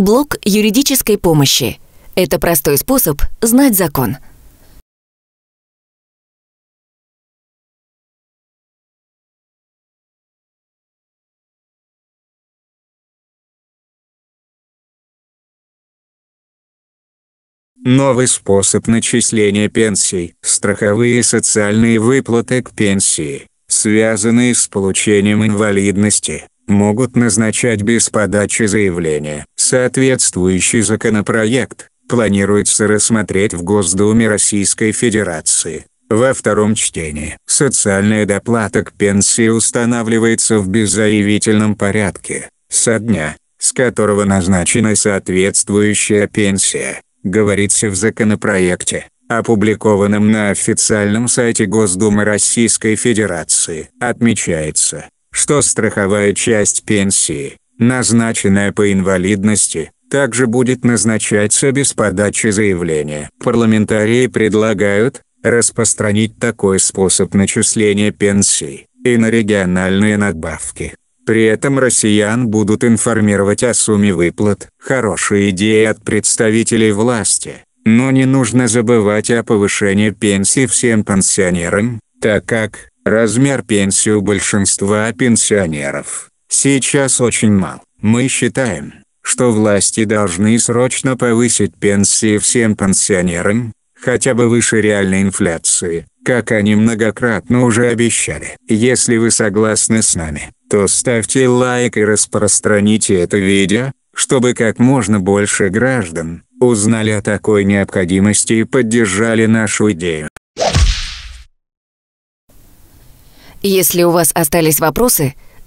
Блок юридической помощи. Это простой способ знать закон. Новый способ начисления пенсий – страховые и социальные выплаты к пенсии, связанные с получением инвалидности, могут назначать без подачи заявления, Соответствующий законопроект планируется рассмотреть в Госдуме Российской Федерации. Во втором чтении социальная доплата к пенсии устанавливается в беззаявительном порядке, со дня, с которого назначена соответствующая пенсия, говорится в законопроекте, опубликованном на официальном сайте Госдумы Российской Федерации. Отмечается, что страховая часть пенсии, назначенная по инвалидности, также будет назначаться без подачи заявления. Парламентарии предлагают распространить такой способ начисления пенсий и на региональные надбавки. При этом россиян будут информировать о сумме выплат. Хорошая идея от представителей власти, но не нужно забывать о повышении пенсий всем пенсионерам, так как размер пенсии у большинства пенсионеров Сейчас очень мал. Мы считаем, что власти должны срочно повысить пенсии всем пенсионерам, хотя бы выше реальной инфляции, как они многократно уже обещали. Если вы согласны с нами, то ставьте лайк и распространите это видео, чтобы как можно больше граждан узнали о такой необходимости и поддержали нашу идею. Если у вас остались вопросы,